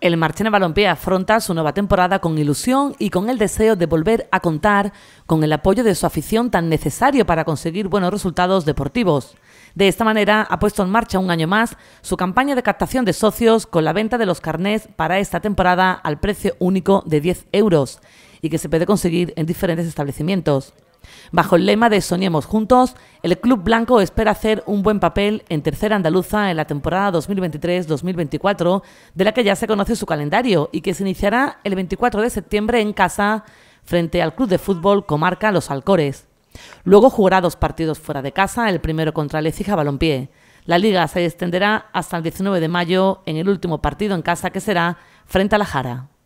El Marchena Balompié afronta su nueva temporada con ilusión y con el deseo de volver a contar con el apoyo de su afición tan necesario para conseguir buenos resultados deportivos. De esta manera ha puesto en marcha un año más su campaña de captación de socios con la venta de los carnés para esta temporada al precio único de 10 euros y que se puede conseguir en diferentes establecimientos. Bajo el lema de Soñemos Juntos, el Club Blanco espera hacer un buen papel en Tercera Andaluza en la temporada 2023-2024, de la que ya se conoce su calendario y que se iniciará el 24 de septiembre en casa frente al Club de Fútbol Comarca Los Alcores. Luego jugará dos partidos fuera de casa, el primero contra Lecija Balompié. La liga se extenderá hasta el 19 de mayo en el último partido en casa que será frente a la Jara.